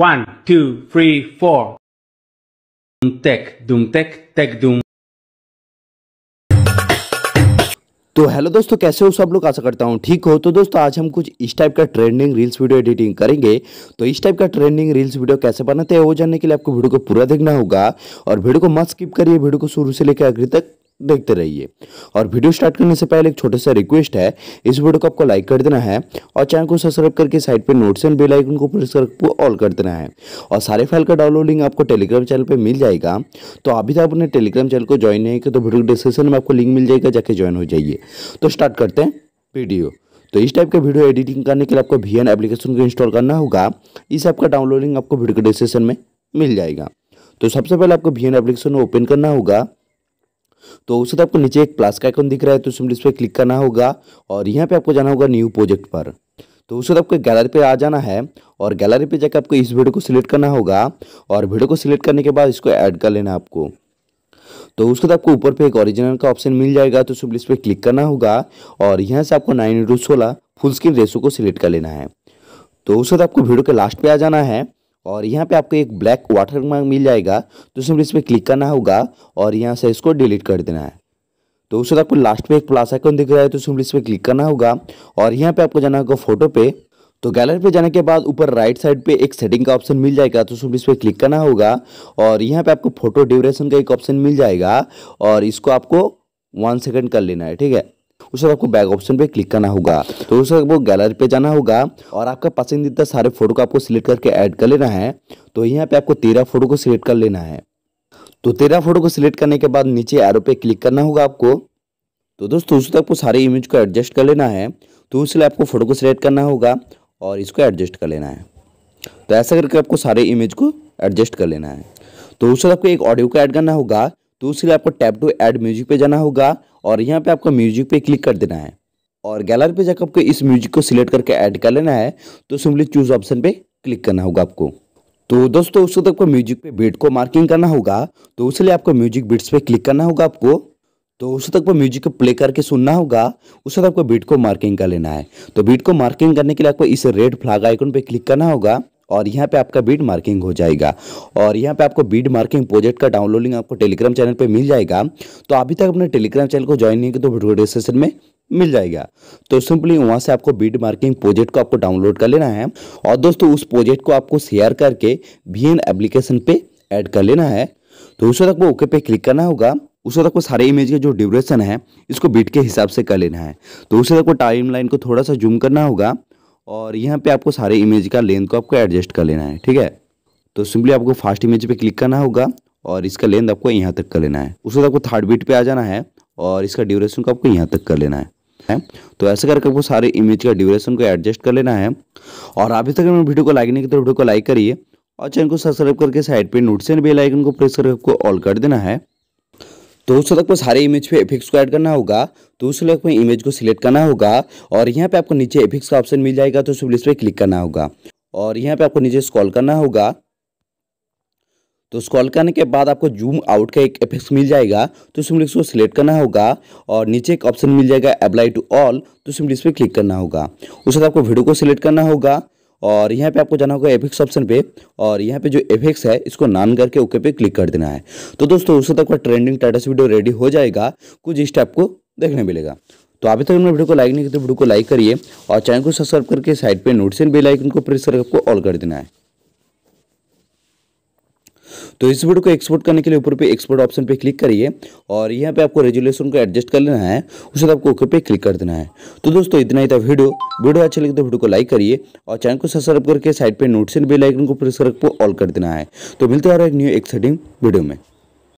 One, two, three, four. Tech, doom tech, tech doom. तो hello दोस्तों कैसे हो सब लोग आशा करता हूँ ठीक हो तो दोस्तों आज हम कुछ इस टाइप का ट्रेंडिंग रील्स वीडियो एडिटिंग करेंगे तो इस टाइप का ट्रेंडिंग रील्स वीडियो कैसे बनाते हैं वो जानने के लिए आपको वीडियो को पूरा देखना होगा और वीडियो को मत स्किप करिए वीडियो को शुरू से लेकर आखिर तक देखते रहिए और वीडियो स्टार्ट करने से पहले एक छोटा सा रिक्वेस्ट है इस वीडियो को आपको लाइक कर देना है और चैनल को सब्सक्राइब करके साइड पे नोट्स एंड बेल आइकन को प्रेस करके ऑल कर देना है और सारे फाइल का डाउनलोड लिंक आपको टेलीग्राम चैनल पर मिल जाएगा तो अभी तक आपने टेलीग्राम चैनल को ज्वाइन नहीं किया तो वीडियो डिस्क्रिप्शन में आपको लिंक मिल जाएगा जाके ज्वाइन हो जाइए तो स्टार्ट करते हैं वीडियो तो इस टाइप का वीडियो एडिटिंग करने के लिए आपको वी एप्लीकेशन को इंस्टॉल करना होगा इस ऐप का डाउनलोडिंग आपको वीडियो के डिस्क्रिप्शन में मिल जाएगा तो सबसे पहले आपको वी एप्लीकेशन ओपन करना होगा तो उसके आपको नीचे एक प्लस का आइकन दिख रहा है तो सिंपली इस पर क्लिक करना होगा और यहाँ पे आपको जाना होगा न्यू प्रोजेक्ट पर तो उसके आपको गैलरी पे आ जाना है और गैलरी पे जाकर आपको इस वीडियो को सिलेक्ट करना होगा और वीडियो को सिलेक्ट करने के बाद इसको ऐड कर लेना आपको तो उसके वक्त आपको ऊपर पे एक ओरिजिनल का ऑप्शन मिल जाएगा तो सिंपली इस पर क्लिक करना होगा और यहाँ से आपको नाइन इंटू सोलह फुल स्क्रीन रेसो को सिलेक्ट कर लेना है तो उसके वक्त आपको वीडियो के लास्ट पर आ जाना है और यहाँ पे आपको एक ब्लैक वाटर मार्क मिल जाएगा तो सिर्फ इस पर क्लिक करना होगा और यहाँ से इसको डिलीट कर देना है तो उसके बाद आपको लास्ट पे एक प्लस आइकन दिख रहा है तो सिंपली इस पर क्लिक करना होगा और यहाँ पे आपको जाना होगा फोटो पे तो गैलरी पे जाने के बाद ऊपर राइट साइड पे एक सेटिंग का ऑप्शन मिल जाएगा तो सिंपली इस पर क्लिक करना होगा और यहाँ पे आपको फोटो ड्यूरेशन का एक ऑप्शन मिल जाएगा और इसको आपको वन सेकेंड कर लेना है ठीक है उसके बाद आपको बैक ऑप्शन पे क्लिक करना होगा तो उसके बाद गैलरी पे जाना होगा और आपका पसंदीदा सारे फोटो को आपको सिलेक्ट करके ऐड कर लेना है तो यहाँ पे आपको तेरह फोटो को सिलेक्ट कर लेना है तो तेरह फोटो को सिलेक्ट करने के बाद नीचे एरो पे क्लिक करना होगा आपको तो दोस्तों उसके आपको सारे इमेज को एडजस्ट कर लेना है तो उसके आपको फोटो को सिलेक्ट करना होगा और इसको एडजस्ट कर लेना है तो ऐसा करके आपको सारे इमेज को एडजस्ट कर लेना है तो उसके आपको एक ऑडियो को ऐड करना होगा तो उसके लिए आपको टैप टू ऐड म्यूजिक पे जाना होगा और यहाँ पे आपको म्यूजिक पे क्लिक कर देना है और गैलरी पे जाकर आपको इस म्यूजिक को सिलेक्ट करके ऐड कर लेना है तो सिंपली चूज ऑप्शन पे क्लिक करना होगा आपको तो दोस्तों उसके बाद आपको म्यूजिक पे बीट को मार्किंग करना होगा तो उसके लिए आपको म्यूजिक बीट्स पे क्लिक करना होगा आपको तो उस तक पर म्यूजिक को प्ले करके सुनना होगा उस वक्त आपको बीट को मार्किंग कर लेना है तो बीट को मार्किंग करने के लिए आपको इस रेड फ्लाग आइकन पे क्लिक करना होगा और यहाँ पे आपका बीड मार्किंग हो जाएगा और यहाँ पे आपको बीड मार्किंग प्रोजेक्ट का डाउनलोडिंग आपको टेलीग्राम चैनल पे मिल जाएगा तो अभी तक अपने टेलीग्राम चैनल को ज्वाइन नहीं किया तो वीडियो में मिल जाएगा तो सिंपली वहाँ से आपको बीड मार्किंग प्रोजेक्ट को आपको डाउनलोड कर लेना है और दोस्तों उस प्रोजेक्ट को आपको शेयर करके वी एन एप्लीकेशन पर ऐड कर लेना है तो उस वक्त वो ओके पे क्लिक करना होगा उस वक्त को सारे इमेज के जो ड्यूरेशन है इसको बीट के हिसाब से कर लेना है तो उस वक्त को टाइम लाइन को थोड़ा सा जूम करना होगा और यहाँ पे आपको सारे इमेज का लेंथ को आपको एडजस्ट कर लेना है ठीक है तो सिंपली आपको फास्ट इमेज पे क्लिक करना होगा और इसका लेंथ आपको यहाँ तक कर लेना है उसके बाद आपको थर्ड बीट पे आ जाना है और इसका ड्यूरेशन को आपको यहाँ तक कर लेना है है तो ऐसे करके आपको सारे इमेज का ड्यूरेशन को एडजस्ट कर लेना है और अभी तक हमें वीडियो को लाइक नहीं किया तो वीडियो को लाइक करिए और चैनल को सब्सक्राइब करके साइड पर नोटिस बेल आइकन को प्रेस करके आपको ऑल कर देना है तो उस वक्त में सारे इमेज पे इफिक्स को ऐड करना होगा तो उस वक्त में इमेज को सिलेक्ट करना होगा और यहाँ पे आपको नीचे इफिक्स का ऑप्शन मिल जाएगा तो उस लिस्ट पे क्लिक करना होगा और यहाँ पे आपको नीचे स्कॉल करना होगा तो स्कॉल करने के बाद आपको जूम आउट का एक इफिक्स मिल जाएगा तो लिस्ट को सिलेक्ट करना होगा और नीचे एक ऑप्शन मिल जाएगा अप्लाई टू ऑल तो उस लिस्ट पर क्लिक करना होगा उसके बाद आपको वीडियो को सिलेक्ट करना होगा और यहाँ पे आपको जाना होगा एफिक्स ऑप्शन पे और यहाँ पे जो एफिक्स है इसको नान करके ओके पे क्लिक कर देना है तो दोस्तों उससे तक का ट्रेंडिंग टाटस वीडियो रेडी हो जाएगा कुछ इस टाइप को देखने मिलेगा तो अभी तक हमने वीडियो को लाइक नहीं किया तो वीडियो को लाइक करिए और चैनल को सब्सक्राइब करके साइड पर नोटिस बेलाइकन को प्रेस करके आपको ऑल कर देना है तो इस वीडियो को एक्सपोर्ट करने के लिए ऊपर पे एक्सपोर्ट ऑप्शन पे क्लिक करिए और यहाँ पे आपको रेजुलेशन को एडजस्ट कर लेना है उसके बाद आपको ओके पे क्लिक कर देना है तो दोस्तों इतना ही था वीडियो वीडियो अच्छा लगे तो वीडियो को लाइक करिए और चैनल को सब्सक्राइब करके साइड पर नोट से बेलाइकन को प्रेस करके ऑल कर देना है तो मिलते हैं एक न्यू एक्साइटिंग वीडियो में